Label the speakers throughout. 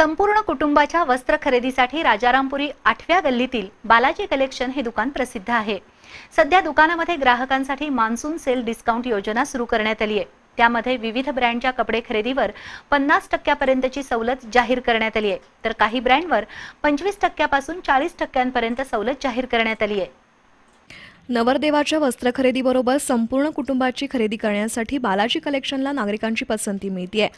Speaker 1: संपूर्ण कुटुंबाच्या वस्त्र खरेदीसाठी राजारामपुरी आठव्या गल्लीतील बालाजी कलेक्शन हे दुकान प्रसिद्ध आहे सध्या दुकानामध्ये ग्राहकांसाठी मान्सून सेल डिस्काउंट योजना सुरू करण्यात आली आहे त्यामध्ये विविध ब्रँडच्या कपडे खरेदीवर पन्नास टक्क्यापर्यंतची सवलत जाहीर करण्यात आली आहे तर काही ब्रँडवर पंचवीस टक्क्यापासून चाळीस टक्क्यांपर्यंत सवलत जाहीर करण्यात आली आहे
Speaker 2: नवरदेवाच्या वस्त्र खरेदीबरोबर संपूर्ण कुटुंबाची खरेदी करण्यासाठी बालाजी कलेक्शनला नागरिकांची पसंती मिळते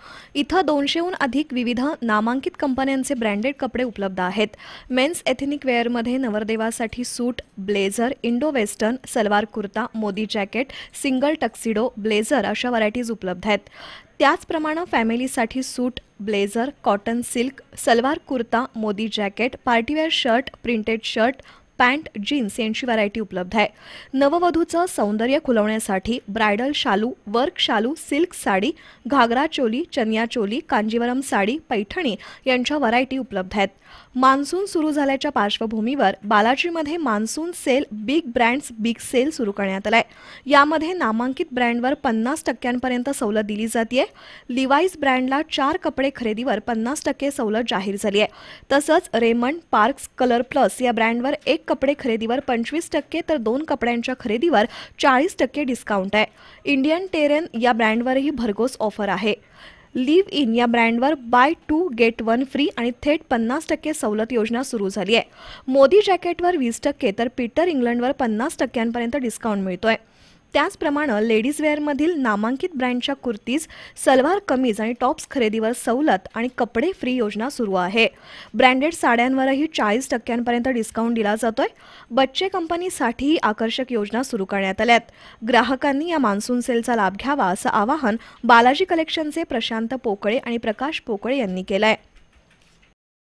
Speaker 2: इथं दोनशेहून अधिक विविध नामांकित कंपन्यांचे ब्रँडेड कपडे उपलब्ध आहेत मेन्स एथेनिक वेअरमध्ये नवरदेवासाठी suit blazer Indo western salwar kurta Modi jacket single tuxedo blazer अशा व्हरायटीज उपलब्ध आहेत त्याचप्रमाणे फॅमिलीसाठी suit blazer cotton silk salwar kurta Modi jacket party wear shirt printed shirt pant jeans यांची व्हरायटी उपलब्ध आहे नववधूचं सौंदर्य खुलवण्यासाठी ब्रायडल शालू वर्क शालू सिल्क साडी घागरा चोली चनिया चोली कांजीवरम साडी पैठणी यांच्या व्हरायटी उपलब्ध आहेत मान्सून सुरू झाल्याच्या पार्श्वभूमीवर बालाजीमध्ये monsoon sale big brands big sale सुरू करण्यात आलाय यामध्ये नामांकित ब्रँडवर पन्नास टक्क्यांपर्यंत सवलत दिली जाते लिवाईज ब्रँडला चार कपडे खरेदीवर पन्नास टक्के सवलत जाहीर झाली आहे तसंच रेमंड पार्क्स कलर प्लस या ब्रँडवर एक एक कपडे खरेदीवर पंचवीस टक्के तर दोन कपड्यांच्या खरेदीवर चाळीस टक्के डिस्काउंट आहे इंडियन टेरेन या ब्रँडवरही भरघोस ऑफर आहे लिव्ह इन या ब्रँडवर buy two get one free आणि थेट पन्नास टक्के सवलत योजना सुरू झाली आहे मोदी जॅकेटवर वीस टक्के तर पीटर इंग्लंडवर पन्नास टक्क्यांपर्यंत डिस्काउंट मिळतोय त्याचप्रमाणे लेडीज वेअरमधील नामांकित ब्रँडच्या कुर्तीज सलवार कमीज आणि टॉप्स खरेदीवर सवलत आणि कपडे फ्री योजना सुरू आहे ब्रँडेड साड्यांवरही चाळीस टक्क्यांपर्यंत डिस्काउंट दिला जातोय बच्चे कंपनीसाठीही आकर्षक योजना सुरू करण्यात आल्यात ग्राहकांनी या मान्सून सेलचा लाभ घ्यावा असं आवाहन बालाजी कलेक्शनचे प्रशांत पोकळे आणि प्रकाश पोकळे यांनी केलं आहे